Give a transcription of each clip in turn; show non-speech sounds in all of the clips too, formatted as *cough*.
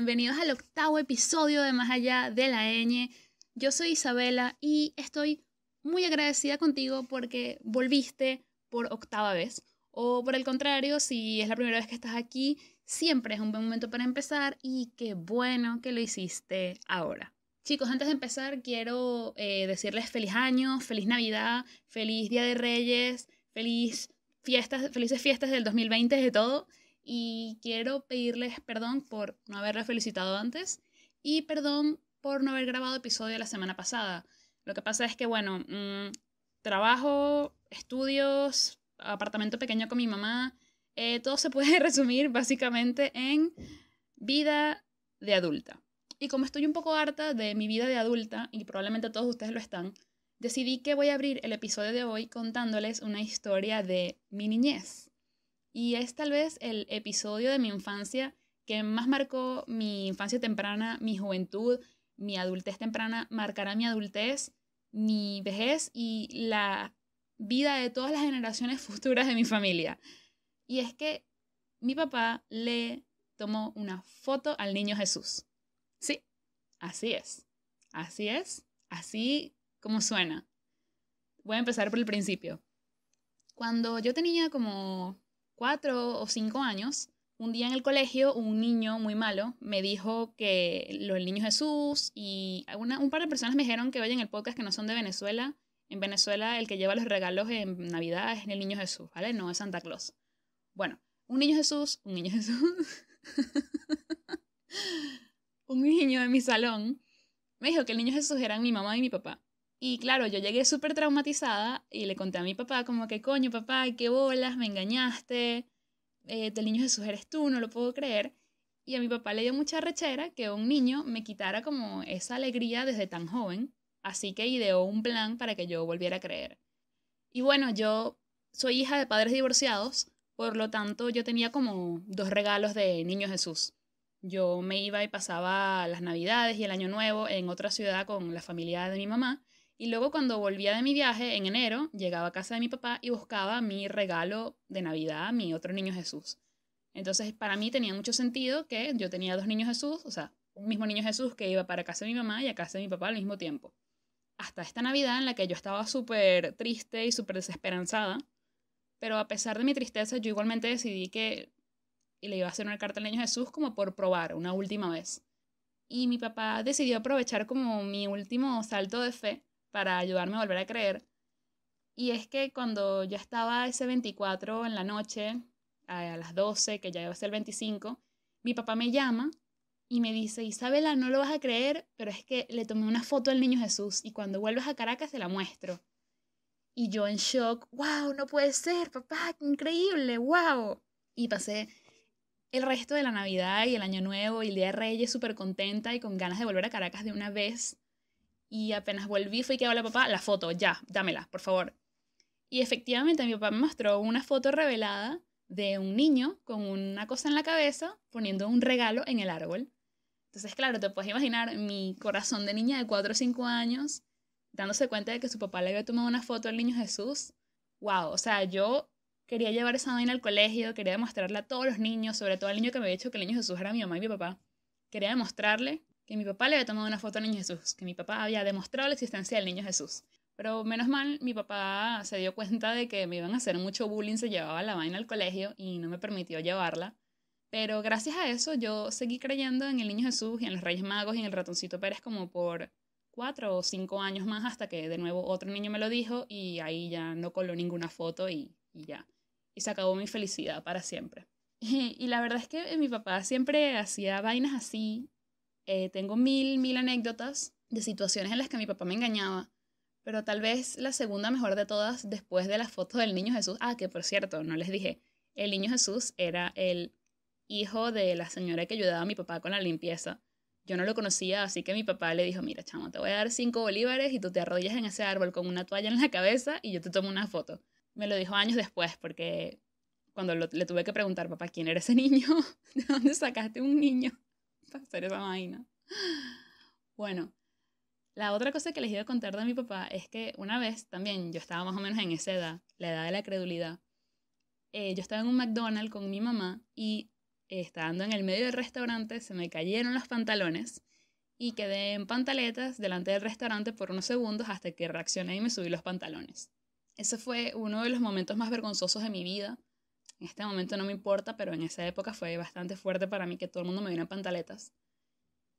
bienvenidos al octavo episodio de Más Allá de la ñ. Yo soy Isabela y estoy muy agradecida contigo porque volviste por octava vez. O por el contrario, si es la primera vez que estás aquí, siempre es un buen momento para empezar y qué bueno que lo hiciste ahora. Chicos, antes de empezar quiero eh, decirles feliz año, feliz Navidad, feliz Día de Reyes, feliz fiestas, felices fiestas del 2020 de todo y quiero pedirles perdón por no haberles felicitado antes y perdón por no haber grabado episodio la semana pasada. Lo que pasa es que, bueno, mm, trabajo, estudios, apartamento pequeño con mi mamá, eh, todo se puede *laughs* resumir básicamente en vida de adulta. Y como estoy un poco harta de mi vida de adulta, y probablemente todos ustedes lo están, decidí que voy a abrir el episodio de hoy contándoles una historia de mi niñez y es tal vez el episodio de mi infancia que más marcó mi infancia temprana, mi juventud, mi adultez temprana, marcará mi adultez, mi vejez y la vida de todas las generaciones *laughs* futuras de mi familia. Y es que mi papá le tomó una foto al niño Jesús. Sí, así es. Así es, así como suena. Voy a empezar por el principio. Cuando yo tenía como cuatro o cinco años, un día en el colegio un niño muy malo me dijo que el niño Jesús y un par de personas me dijeron que oyen el podcast que no son de Venezuela. En Venezuela el que lleva los regalos en Navidad es el niño Jesús, ¿vale? No es Santa Claus. Bueno, un niño Jesús, un niño Jesús, *laughs* un niño de mi salón me dijo que el niño Jesús eran mi mamá y mi papá. Y claro, yo llegué súper traumatizada y le conté a mi papá como que coño, papá, qué bolas, me engañaste, eh, del niño Jesús eres tú, no lo puedo creer. Y a mi papá le dio mucha rechera que un niño me quitara como esa alegría desde tan joven, así que ideó un plan para que yo volviera a creer. Y bueno, yo soy hija de padres divorciados, por lo tanto yo tenía como dos regalos de Niño Jesús. Yo me iba y pasaba las Navidades y el Año Nuevo en otra ciudad con la familia de mi mamá y luego cuando volvía de mi viaje en enero, llegaba a casa de mi papá y buscaba mi regalo de Navidad, mi otro niño Jesús. Entonces para mí tenía mucho sentido que yo tenía dos niños Jesús, o sea, un mismo niño Jesús que iba para casa de mi mamá y a casa de mi papá al mismo tiempo. Hasta esta Navidad en la que yo estaba súper triste y súper desesperanzada, pero a pesar de mi tristeza yo igualmente decidí que le iba a hacer una carta al niño Jesús como por probar una última vez. Y mi papá decidió aprovechar como mi último salto de fe para ayudarme a volver a creer. Y es que cuando ya estaba ese 24 en la noche, a las 12, que ya iba a ser el 25, mi papá me llama y me dice, Isabela, no lo vas a creer, pero es que le tomé una foto al niño Jesús y cuando vuelvas a Caracas te la muestro. Y yo en shock, wow, no puede ser, papá, increíble, wow. Y pasé el resto de la Navidad y el Año Nuevo y el Día de Reyes súper contenta y con ganas de volver a Caracas de una vez. Y apenas volví fui que la papá, la foto, ya, dámela, por favor. Y efectivamente mi papá me mostró una foto revelada de un niño con una cosa en la cabeza poniendo un regalo en el árbol. Entonces, claro, te puedes imaginar mi corazón de niña de 4 o 5 años dándose cuenta de que su papá le había tomado una foto al niño Jesús. ¡Wow! O sea, yo quería llevar esa vaina al colegio, quería demostrarle a todos los niños, sobre todo al niño que me había dicho que el niño Jesús era mi mamá y mi papá. Quería demostrarle que mi papá le había tomado una foto al niño Jesús, que mi papá había demostrado la existencia del niño Jesús. Pero menos mal, mi papá se dio cuenta de que me iban a hacer mucho bullying se llevaba la vaina al colegio y no me permitió llevarla. Pero gracias a eso yo seguí creyendo en el Niño Jesús y en los Reyes Magos y en el ratoncito Pérez como por cuatro o cinco años más hasta que de nuevo otro niño me lo dijo y ahí ya no coló ninguna foto y, ya. Y se acabó mi felicidad para siempre. *laughs* y la verdad es que mi papá siempre hacía vainas así eh, tengo mil, mil anécdotas de situaciones en las que mi papá me engañaba, pero tal vez la segunda mejor de todas después de la foto del niño Jesús, ah, que por cierto, no les dije, el niño Jesús era el hijo de la señora que ayudaba a mi papá con la limpieza. Yo no lo conocía, así que mi papá le dijo, mira, chamo, te voy a dar cinco bolívares y tú te arrodillas en ese árbol con una toalla en la cabeza y yo te tomo una foto. Me lo dijo años después porque cuando le tuve que preguntar, papá, ¿quién era ese niño? *laughs* ¿De dónde sacaste un niño? *laughs* hacer esa vaina. Bueno, la otra cosa que les iba a contar de mi papá es que una vez también, yo estaba más o menos en esa edad, la edad de la credulidad. Eh, yo estaba en un McDonald's con mi mamá y eh, estando en el medio del restaurante se me cayeron los pantalones y quedé en pantaletas delante del restaurante por unos segundos hasta que reaccioné y me subí los pantalones. Ese fue uno de los momentos más vergonzosos de mi vida en este momento no me importa, pero en esa época fue bastante fuerte para mí que todo el mundo me viera en pantaletas.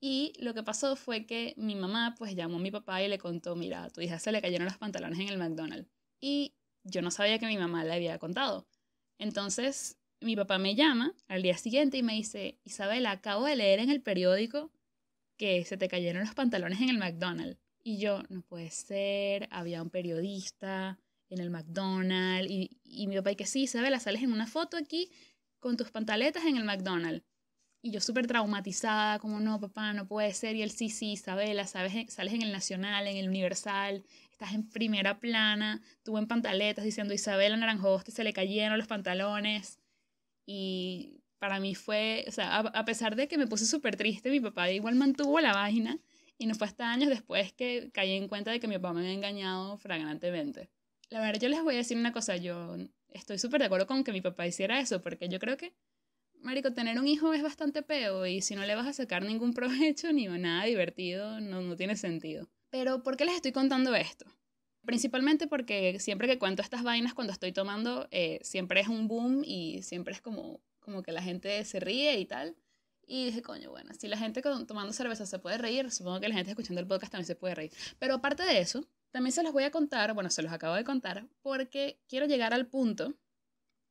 Y lo que pasó fue que mi mamá pues llamó a mi papá y le contó, mira, a tu hija se le cayeron los pantalones en el McDonald's. Y yo no sabía que mi mamá le había contado. Entonces mi papá me llama al día siguiente y me dice, Isabel, acabo de leer en el periódico que se te cayeron los pantalones en el McDonald's. Y yo, no puede ser, había un periodista, en el McDonald's. Y, mi papá, y que sí, Isabela, sales en una foto aquí con tus pantaletas en el McDonald's. Y yo súper traumatizada, como no, papá, no puede ser. Y él, sí, sí, Isabela, sabes, sales en el Nacional, en el Universal, estás en primera plana, tú en pantaletas diciendo, Isabela que se le cayeron los pantalones. Y para mí fue, o sea, a, pesar de que me puse súper triste, mi papá igual mantuvo la página. Y no fue hasta años después que caí en cuenta de que mi papá me había engañado flagrantemente la verdad, yo les voy a decir una cosa. Yo estoy súper de acuerdo con que mi papá hiciera eso, porque yo creo que, Marico, tener un hijo es bastante peo y si no le vas a sacar ningún *laughs* provecho ni nada divertido, no, no tiene sentido. Pero, ¿por qué les estoy contando esto? Principalmente porque siempre que cuento estas vainas cuando estoy tomando, eh, siempre es un boom y siempre es como, como que la gente se ríe y tal. Y dije, coño, bueno, si la gente tomando cerveza se puede reír, supongo que la gente escuchando el podcast también se puede reír. Pero aparte de eso, también se los voy a contar, bueno, se los acabo de contar, porque quiero llegar al punto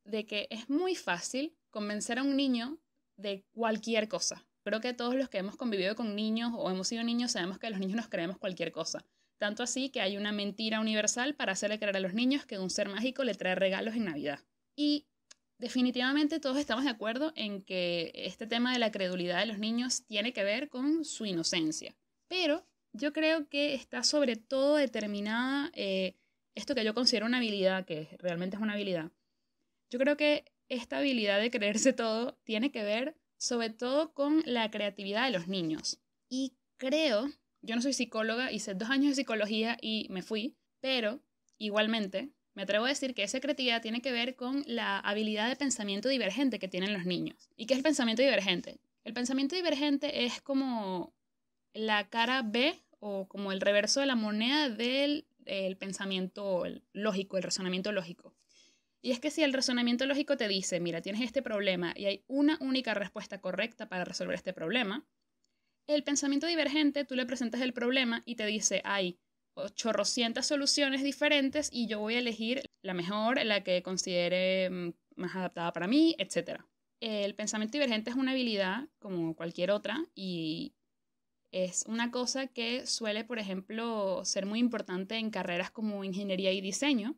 de que es muy fácil convencer a un niño de cualquier cosa. Creo que todos los que hemos convivido con niños o hemos sido niños sabemos que los niños nos creemos cualquier cosa. Tanto así que hay una mentira universal para hacerle creer a los niños que un ser mágico le trae regalos en Navidad. Y definitivamente todos estamos de acuerdo en que este tema de la credulidad de los niños tiene que ver con su inocencia. Pero yo creo que está sobre todo determinada eh, esto que yo considero una habilidad, que realmente es una habilidad. Yo creo que esta habilidad de creerse todo tiene que ver sobre todo con la creatividad de los niños. Y creo, yo no soy psicóloga, hice dos años de psicología y me fui, pero igualmente me atrevo a decir que esa creatividad tiene que ver con la habilidad de pensamiento divergente que tienen los niños. ¿Y qué es el pensamiento divergente? El pensamiento divergente es como la cara B o como el reverso de la moneda del el pensamiento lógico, el razonamiento lógico. Y es que si el razonamiento lógico te dice, mira, tienes este problema y hay una única respuesta correcta para resolver este problema, el pensamiento divergente, tú le presentas el problema y te dice, hay 800 soluciones diferentes y yo voy a elegir la mejor, la que considere mm, más adaptada para mí, etc. El pensamiento divergente es una habilidad como cualquier otra y es una cosa que suele, por ejemplo, ser muy importante en carreras como ingeniería y diseño.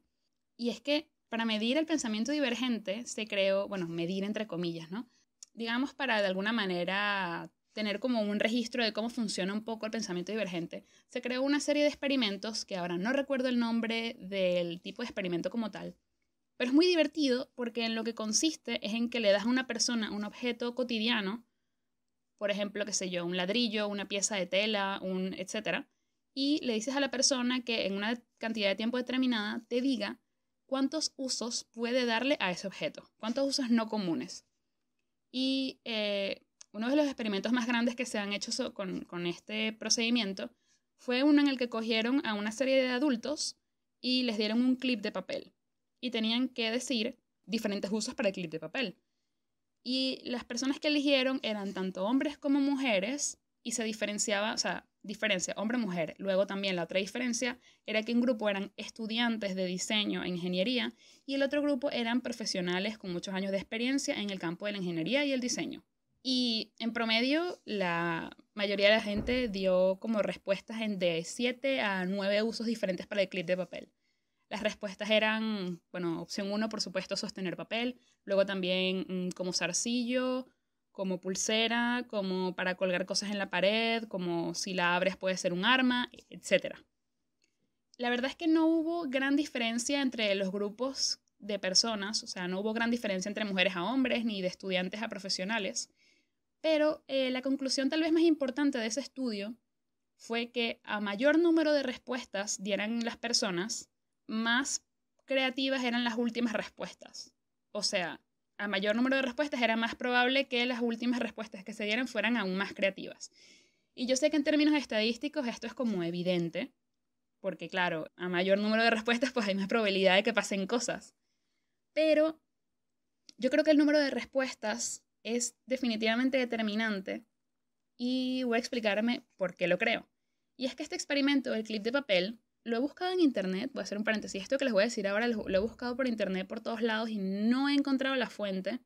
Y es que para medir el pensamiento divergente se creó, bueno, medir entre comillas, ¿no? Digamos para de alguna manera tener como un registro de cómo funciona un poco el pensamiento divergente, se creó una serie de experimentos que ahora no recuerdo el nombre del tipo de experimento como tal, pero es muy divertido porque en lo que consiste es en que le das a una persona un objeto cotidiano por ejemplo, qué sé yo, un ladrillo, una pieza de tela, un etcétera, y le dices a la persona que en una cantidad de tiempo determinada te diga cuántos usos puede darle a ese objeto, cuántos usos no comunes. Y eh, uno de los experimentos más grandes que se han hecho con este procedimiento fue uno en el que cogieron a una serie de adultos y les dieron un clip de papel y tenían que decir diferentes usos para el clip de papel. Y las personas que eligieron eran tanto hombres como mujeres y se diferenciaba, o sea, diferencia hombre-mujer. Luego también la otra diferencia era que un grupo eran estudiantes de diseño e ingeniería y el otro grupo eran profesionales con muchos años de experiencia en el campo de la ingeniería y el diseño. Y en promedio la mayoría de la gente dio como respuestas en de 7 a 9 usos diferentes para el clip de papel. Las respuestas eran, bueno, opción uno, por supuesto, sostener papel, luego también mm, como zarcillo, como pulsera, como para colgar cosas en la pared, como si la abres puede ser un arma, etc. La verdad es que no hubo gran diferencia entre los grupos de personas, o sea, no hubo gran diferencia entre mujeres a hombres ni de estudiantes a profesionales, pero eh, la conclusión tal vez más importante de ese estudio fue que a mayor número de respuestas dieran las personas, más creativas eran las últimas respuestas. O sea, a mayor número de respuestas era más probable que las últimas respuestas que se dieran fueran aún más creativas. Y yo sé que en términos estadísticos esto es como evidente, porque claro, a mayor número de respuestas *laughs* pues hay más probabilidad de que pasen cosas. Pero yo creo que el número de respuestas es definitivamente determinante y voy a explicarme por qué lo creo. Y es que este experimento el clip de papel lo he buscado en internet, voy a hacer un paréntesis, esto que les voy a decir ahora lo he buscado por internet por todos lados y no he encontrado la fuente.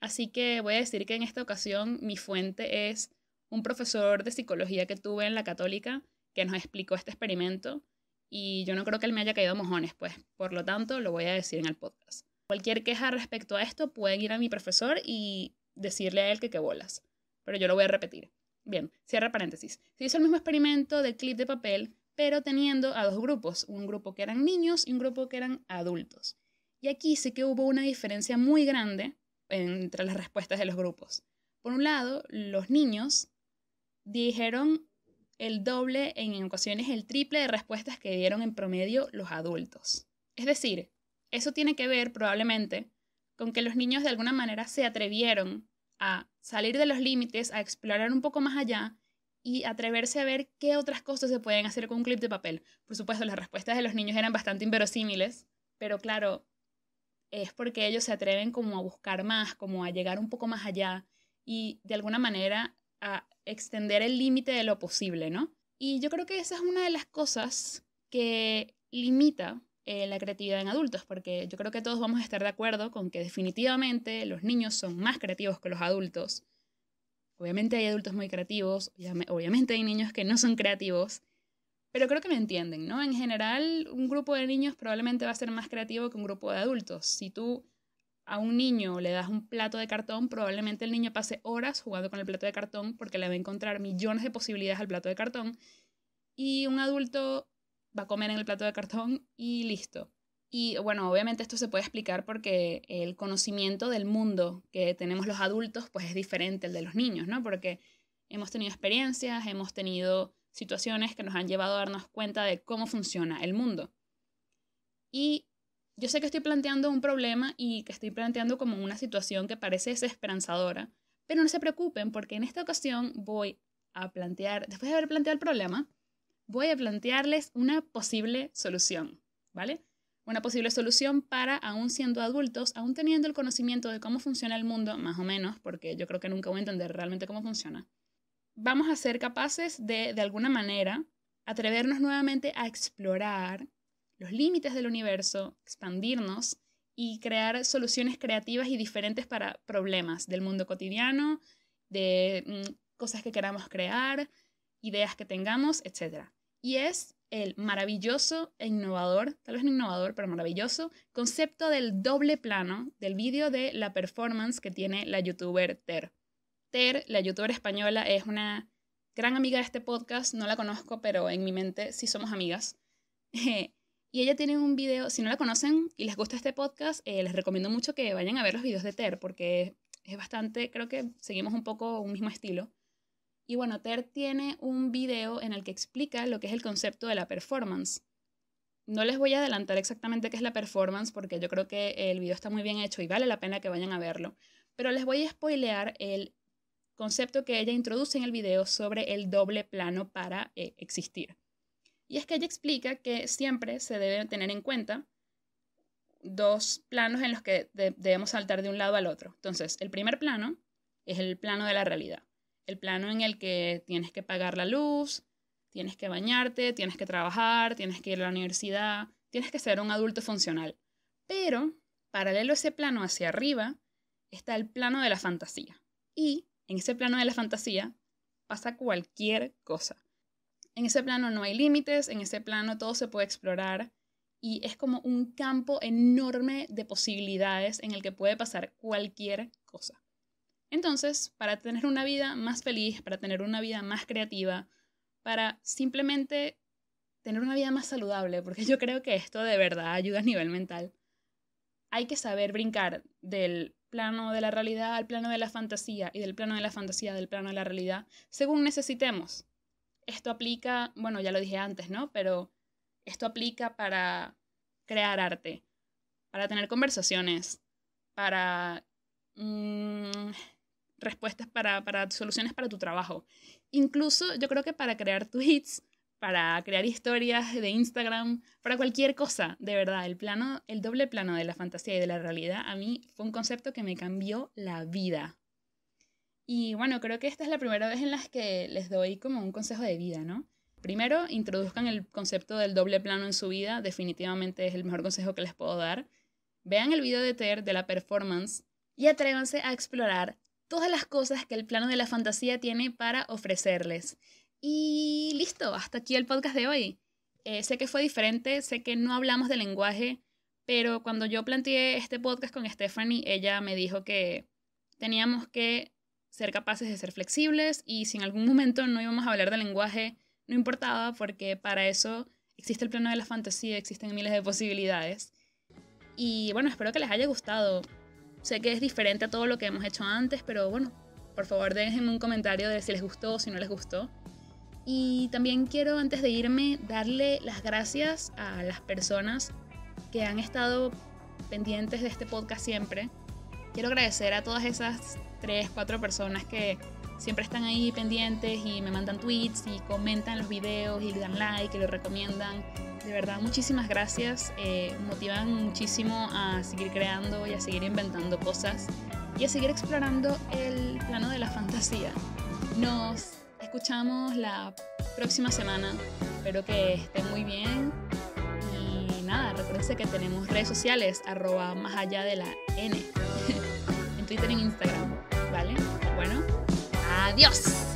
Así que voy a decir que en esta ocasión mi fuente es un profesor de psicología que tuve en la católica que nos explicó este experimento y yo no creo que él me haya caído mojones, pues por lo tanto lo voy a decir en el podcast. Cualquier queja respecto a esto pueden ir a mi profesor y decirle a él que qué bolas, pero yo lo voy a repetir. Bien, cierra paréntesis. si hizo el mismo experimento del clip de papel pero teniendo a dos grupos, un grupo que eran niños y un grupo que eran adultos. Y aquí sí que hubo una diferencia muy grande entre las respuestas de los grupos. Por un lado, los niños dijeron el doble, en ocasiones el triple de respuestas que dieron en promedio los adultos. Es decir, eso tiene que ver probablemente con que los niños de alguna manera se atrevieron a salir de los límites, a explorar un poco más allá y atreverse a ver qué otras cosas se pueden hacer con un clip de papel. Por supuesto, las respuestas de los niños eran bastante inverosímiles, pero claro, es porque ellos se atreven como a buscar más, como a llegar un poco más allá y de alguna manera a extender el límite de lo posible, ¿no? Y yo creo que esa es una de las cosas que limita eh, la creatividad en adultos, porque yo creo que todos vamos a estar de acuerdo con que definitivamente los niños son más creativos que los adultos Obviamente hay adultos muy creativos, obviamente hay niños que no son creativos, pero creo que me entienden, ¿no? En general, un grupo de niños probablemente va a ser más creativo que un grupo de adultos. Si tú a un niño le das un plato de cartón, probablemente el niño pase horas jugando con el plato de cartón porque le va a encontrar millones de posibilidades al plato de cartón. Y un adulto va a comer en el plato de cartón y listo. Y bueno, obviamente esto se puede explicar porque el conocimiento del mundo que tenemos los adultos pues es diferente al de los niños, ¿no? Porque hemos tenido experiencias, hemos tenido situaciones que nos han llevado a darnos cuenta de cómo funciona el mundo. Y yo sé que estoy planteando un problema y que estoy planteando como una situación que parece desesperanzadora, pero no se preocupen porque en esta ocasión voy a plantear, después de haber planteado el problema, voy a plantearles una posible solución, ¿vale? Una posible solución para, aún siendo adultos, aún teniendo el conocimiento de cómo funciona el mundo, más o menos, porque yo creo que nunca voy a entender realmente cómo funciona, vamos a ser capaces de, de alguna manera, atrevernos nuevamente a explorar los límites del universo, expandirnos y crear soluciones creativas y diferentes para problemas del mundo cotidiano, de mm, cosas que queramos crear, ideas que tengamos, etc. Y es el maravilloso e innovador, tal vez no innovador, pero maravilloso, concepto del doble plano del vídeo de la performance que tiene la youtuber Ter. Ter, la youtuber española, es una gran amiga de este podcast, no la conozco, pero en mi mente sí somos amigas. *laughs* y ella tiene un video, si no la conocen y les gusta este podcast, eh, les recomiendo mucho que vayan a ver los videos de Ter, porque es bastante, creo que seguimos un poco un mismo estilo. Y bueno, Ter tiene un video en el que explica lo que es el concepto de la performance. No les voy a adelantar exactamente qué es la performance porque yo creo que el video está muy bien hecho y vale la pena que vayan a verlo, pero les voy a spoilear el concepto que ella introduce en el video sobre el doble plano para eh, existir. Y es que ella explica que siempre se debe tener en cuenta dos planos en los que debemos saltar de un lado al otro. Entonces, el primer plano es el plano de la realidad. El plano en el que tienes que pagar la luz, tienes que bañarte, tienes que trabajar, tienes que ir a la universidad, tienes que ser un adulto funcional. Pero, paralelo a ese plano hacia arriba, está el plano de la fantasía. Y en ese plano de la fantasía pasa cualquier cosa. En ese plano no hay límites, en ese plano todo se puede explorar y es como un campo enorme de posibilidades en el que puede pasar cualquier cosa. Entonces, para tener una vida más feliz, para tener una vida más creativa, para simplemente tener una vida más saludable, porque yo creo que esto de verdad ayuda a nivel mental, hay que saber brincar del plano de la realidad al plano de la fantasía y del plano de la fantasía al plano de la realidad, según necesitemos. Esto aplica, bueno, ya lo dije antes, ¿no? Pero esto aplica para crear arte, para tener conversaciones, para mm, respuestas para, soluciones para tu trabajo. Incluso yo creo que para crear tweets, para crear historias de Instagram, para cualquier cosa, de verdad, el plano, el doble plano de la fantasía y de la realidad a mí fue un concepto que me cambió la vida. Y bueno, creo que esta es la primera vez en las que les doy como un consejo de vida, ¿no? Primero, introduzcan el concepto del doble plano en su vida, definitivamente es el mejor consejo que les puedo dar. Vean el video de Ter de la performance y atrévanse a explorar todas las cosas que el plano de la fantasía tiene para ofrecerles. Y listo, hasta aquí el podcast de hoy. Eh, sé que fue diferente, sé que no hablamos de lenguaje, pero cuando yo planteé este podcast con Stephanie, ella me dijo que teníamos que ser capaces de ser flexibles y si en algún momento no íbamos a hablar de lenguaje, no importaba porque para eso existe el plano de la fantasía, existen miles de posibilidades. Y bueno, espero que les haya gustado. Sé que es diferente a todo lo que hemos hecho antes, pero bueno, por favor déjenme un comentario de si les gustó o si no les gustó. Y también quiero, antes de irme, darle las gracias a las personas que han estado pendientes de este podcast siempre. Quiero agradecer a todas esas tres, cuatro personas que siempre están ahí pendientes y me mandan tweets y comentan los videos y dan like y lo recomiendan. De verdad, muchísimas gracias. Eh, motivan muchísimo a seguir creando y a seguir inventando cosas y a seguir explorando el plano de la fantasía. Nos escuchamos la próxima semana. Espero que estén muy bien. Y nada, recuerden que tenemos redes sociales, arroba más allá de la N, *laughs* en Twitter y en Instagram. ¿Vale? Bueno. Adiós.